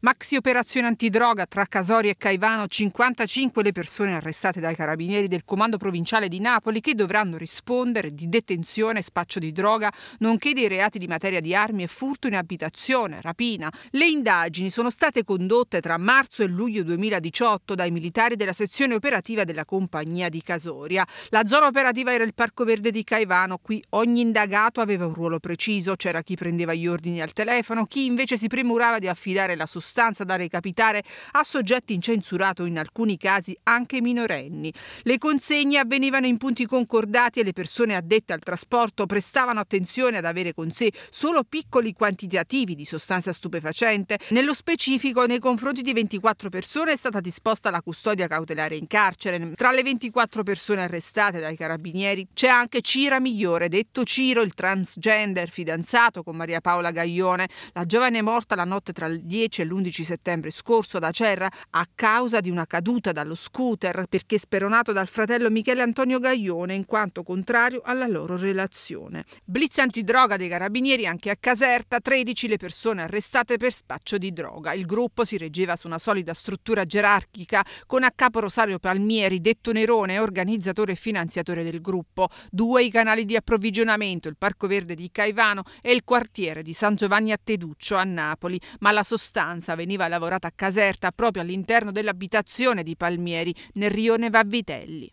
Maxi operazione antidroga tra Casori e Caivano, 55 le persone arrestate dai carabinieri del comando provinciale di Napoli che dovranno rispondere di detenzione, spaccio di droga, nonché dei reati di materia di armi e furto in abitazione, rapina. Le indagini sono state condotte tra marzo e luglio 2018 dai militari della sezione operativa della compagnia di Casoria. La zona operativa era il Parco Verde di Caivano, qui ogni indagato aveva un ruolo preciso, c'era chi prendeva gli ordini al telefono, chi invece si premurava di affidare la sostanza sostanza da recapitare a soggetti incensurati in alcuni casi anche minorenni. Le consegne avvenivano in punti concordati e le persone addette al trasporto prestavano attenzione ad avere con sé solo piccoli quantitativi di sostanza stupefacente. Nello specifico nei confronti di 24 persone è stata disposta la custodia cautelare in carcere. Tra le 24 persone arrestate dai carabinieri c'è anche Cira Migliore, detto Ciro, il transgender fidanzato con Maria Paola Gaglione. La giovane è morta la notte tra il 10 e l'11 l'11 settembre scorso ad Acerra a causa di una caduta dallo scooter perché speronato dal fratello Michele Antonio Gaglione in quanto contrario alla loro relazione. Blitz antidroga dei carabinieri anche a Caserta, 13 le persone arrestate per spaccio di droga. Il gruppo si reggeva su una solida struttura gerarchica con a capo Rosario Palmieri, detto Nerone, organizzatore e finanziatore del gruppo. Due i canali di approvvigionamento, il Parco Verde di Caivano e il quartiere di San Giovanni a Teduccio a Napoli, ma la sostanza stanza veniva lavorata a Caserta proprio all'interno dell'abitazione di Palmieri, nel rione Vavitelli.